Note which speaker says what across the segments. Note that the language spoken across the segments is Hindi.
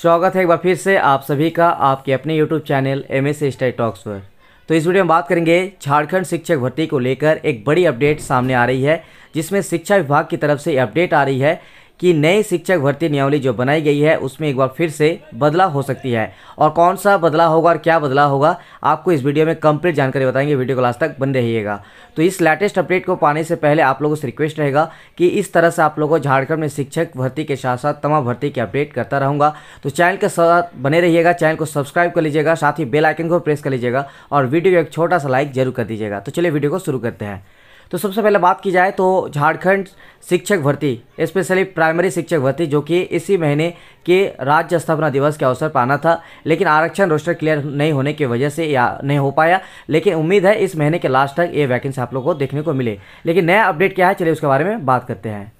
Speaker 1: स्वागत है एक बार फिर से आप सभी का आपके अपने YouTube channel M S study talks पर तो इस वीडियो में बात करेंगे झारखंड शिक्षक भर्ती को लेकर एक बड़ी अपडेट सामने आ रही है जिसमें शिक्षा विभाग की तरफ से अपडेट आ रही है कि नई शिक्षक भर्ती नियमावली जो बनाई गई है उसमें एक बार फिर से बदलाव हो सकती है और कौन सा बदलाव होगा और क्या बदलाव होगा आपको इस वीडियो में कंप्लीट जानकारी बताएंगे वीडियो को लास्ट तक बन रहिएगा तो इस लेटेस्ट अपडेट को पाने से पहले आप लोगों से रिक्वेस्ट रहेगा कि इस तरह से आप लोगों झारखंड में शिक्षक भर्ती के साथ साथ तमाम भर्ती की अपडेट करता रहूँगा तो चैनल के साथ बने रहिएगा चैनल को सब्सक्राइब कर लीजिएगा साथ ही बेलाइकन को प्रेस कर लीजिएगा और वीडियो को एक छोटा सा लाइक जरूर कर दीजिएगा तो चलिए वीडियो को शुरू करते हैं तो सबसे पहले बात की जाए तो झारखंड शिक्षक भर्ती स्पेशली प्राइमरी शिक्षक भर्ती जो कि इसी महीने के राज्य स्थापना दिवस के अवसर पर आना था लेकिन आरक्षण रोस्टर क्लियर नहीं होने की वजह से या नहीं हो पाया लेकिन उम्मीद है इस महीने के लास्ट तक ये वैकेंसी आप लोग को देखने को मिले लेकिन नया अपडेट क्या है चलिए उसके बारे में बात करते हैं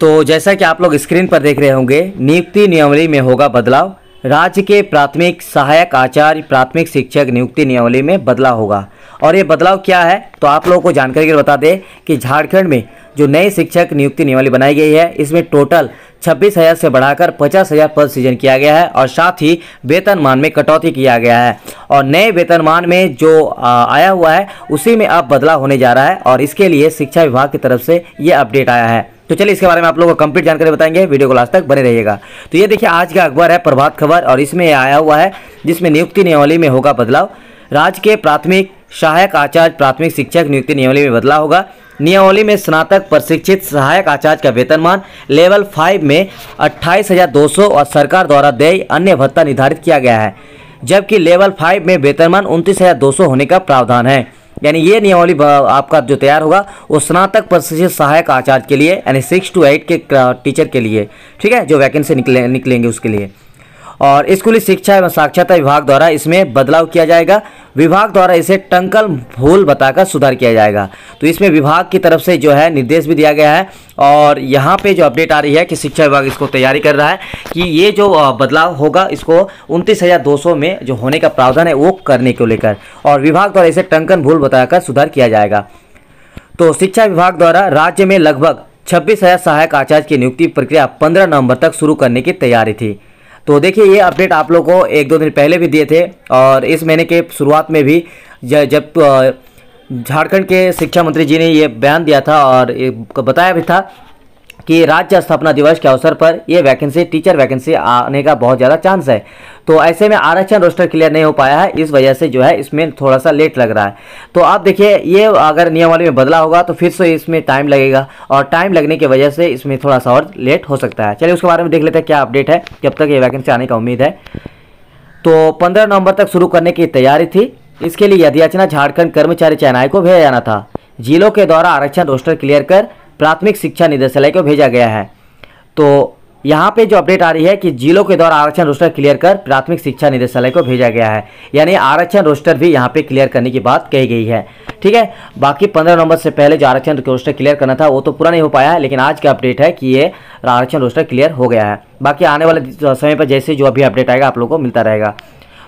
Speaker 1: तो जैसा कि आप लोग स्क्रीन पर देख रहे होंगे नियुक्ति नियमावली में होगा बदलाव राज्य के प्राथमिक सहायक आचार्य प्राथमिक शिक्षक नियुक्ति नियमावली में बदलाव होगा और ये बदलाव क्या है तो आप लोगों को जानकारी के बता दें कि झारखंड में जो नए शिक्षक नियुक्ति नियमावली बनाई गई है इसमें टोटल छब्बीस हज़ार से बढ़ाकर पचास हज़ार पद सृजन किया गया है और साथ ही वेतनमान में कटौती किया गया है और नए वेतनमान में जो आया हुआ है उसी में अब बदलाव होने जा रहा है और इसके लिए शिक्षा विभाग की तरफ से ये अपडेट आया है तो चलिए इसके बारे में आप लोगों को कंप्लीट जानकारी बताएंगे वीडियो को लास्ट तक बने रहिएगा तो ये देखिए आज का अखबार है प्रभात खबर और इसमें आया हुआ है जिसमें नियुक्ति नियमावली में होगा बदलाव राज्य के प्राथमिक सहायक आचार्य प्राथमिक शिक्षक नियुक्ति नियमावली में बदलाव होगा नियमावली में स्नातक प्रशिक्षित सहायक आचार्य का वेतनमान लेवल फाइव में अट्ठाईस और सरकार द्वारा देय अन्य भत्ता निर्धारित किया गया है जबकि लेवल फाइव में वेतनमान उनतीस होने का प्रावधान है यानी ये नियमावली आपका जो तैयार होगा वो स्नातक प्रशिक्षित सहायक आचार्य के लिए यानी सिक्स टू एट के टीचर के लिए ठीक है जो वैकेंसी निकले निकलेंगे उसके लिए और स्कूली शिक्षा एवं साक्षरता विभाग द्वारा इसमें बदलाव किया जाएगा विभाग द्वारा इसे टंकल भूल बताकर सुधार किया जाएगा तो इसमें विभाग की तरफ से जो है निर्देश भी दिया गया है और यहाँ पे जो अपडेट आ रही है कि शिक्षा विभाग इसको तैयारी कर रहा है कि ये जो बदलाव होगा इसको उनतीस हज़ार दो सौ में जो होने का प्रावधान है वो करने को लेकर और विभाग द्वारा इसे टंकन भूल बताकर सुधार किया जाएगा तो शिक्षा विभाग द्वारा राज्य में लगभग छब्बीस हज़ार सहायक आचार्य की नियुक्ति प्रक्रिया पंद्रह नवंबर तक शुरू करने की तैयारी थी तो देखिए ये अपडेट आप लोग को एक दो दिन पहले भी दिए थे और इस महीने के शुरुआत में भी जब झारखंड के शिक्षा मंत्री जी ने ये बयान दिया था और बताया भी था कि राज्य स्थापना दिवस के अवसर पर ये वैकेंसी टीचर वैकेंसी आने का बहुत ज़्यादा चांस है तो ऐसे में आरक्षण रोस्टर क्लियर नहीं हो पाया है इस वजह से जो है इसमें थोड़ा सा लेट लग रहा है तो आप देखिए ये अगर नियमावली में बदला होगा तो फिर से इसमें टाइम लगेगा और टाइम लगने की वजह से इसमें थोड़ा सा और लेट हो सकता है चलिए उसके बारे में देख लेते हैं क्या अपडेट है जब तक ये वैकेंसी आने का उम्मीद है तो पंद्रह नवंबर तक शुरू करने की तैयारी थी इसके लिए यदि याचना झारखंड कर्मचारी चयनाय को भेजा जाना था जिलों के द्वारा आरक्षण रोस्टर क्लियर कर प्राथमिक शिक्षा निदेशालय को भेजा गया है तो यहाँ पे जो अपडेट आ रही है कि जिलों के द्वारा आरक्षण रोस्टर क्लियर कर प्राथमिक शिक्षा निदेशालय को भेजा गया है यानी आरक्षण रोस्टर भी यहाँ पे क्लियर करने की बात कही गई है ठीक है बाकी पंद्रह नवंबर से पहले जो आरक्षण रोस्टर क्लियर करना था वो तो पूरा नहीं हो पाया है लेकिन आज का अपडेट है कि ये आरक्षण रोस्टर क्लियर हो गया है बाकी आने वाले समय पर जैसे जो अभी अपडेट आएगा आप लोग को मिलता रहेगा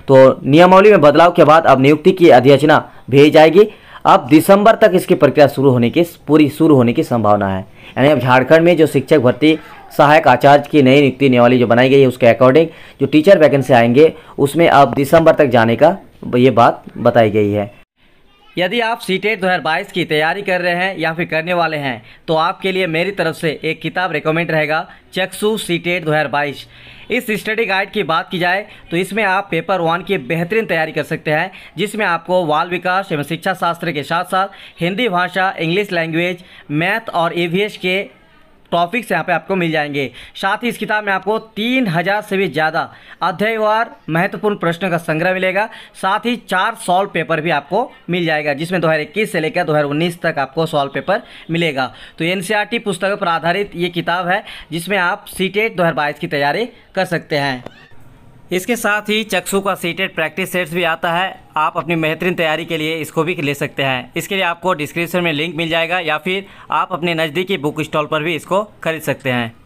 Speaker 1: तो नियमावली में बदलाव के बाद अब नियुक्ति की अध्यक्षना भेजी जाएगी अब दिसंबर तक इसकी प्रक्रिया शुरू होने की पूरी शुरू होने की संभावना है यानी अब झारखंड में जो शिक्षक भर्ती सहायक आचार्य की नई नियुक्ति नियमावली जो बनाई गई है उसके अकॉर्डिंग जो टीचर वैकेंसी आएंगे उसमें अब दिसंबर तक जाने का ये बात बताई गई है यदि आप सी टेट दो की तैयारी कर रहे हैं या फिर करने वाले हैं तो आपके लिए मेरी तरफ से एक किताब रिकमेंड रहेगा चक्सु सी टेट दो इस स्टडी गाइड की बात की जाए तो इसमें आप पेपर वन की बेहतरीन तैयारी कर सकते हैं जिसमें आपको बाल विकास एवं शिक्षा शास्त्र के साथ साथ हिंदी भाषा इंग्लिश लैंग्वेज मैथ और ई के टॉपिक्स यहाँ पे आपको मिल जाएंगे साथ ही इस किताब में आपको तीन हज़ार से भी ज़्यादा अध्यायवार महत्वपूर्ण प्रश्नों का संग्रह मिलेगा साथ ही चार सॉल्व पेपर भी आपको मिल जाएगा जिसमें दो से लेकर दो तक आपको सॉल्व पेपर मिलेगा तो एन पुस्तकों पर आधारित ये किताब है जिसमें आप सी टेट की तैयारी कर सकते हैं इसके साथ ही चक्सू का सीटेड प्रैक्टिस सेट्स भी आता है आप अपनी बेहतरीन तैयारी के लिए इसको भी ले सकते हैं इसके लिए आपको डिस्क्रिप्शन में लिंक मिल जाएगा या फिर आप अपने नज़दीकी बुक स्टॉल पर भी इसको खरीद सकते हैं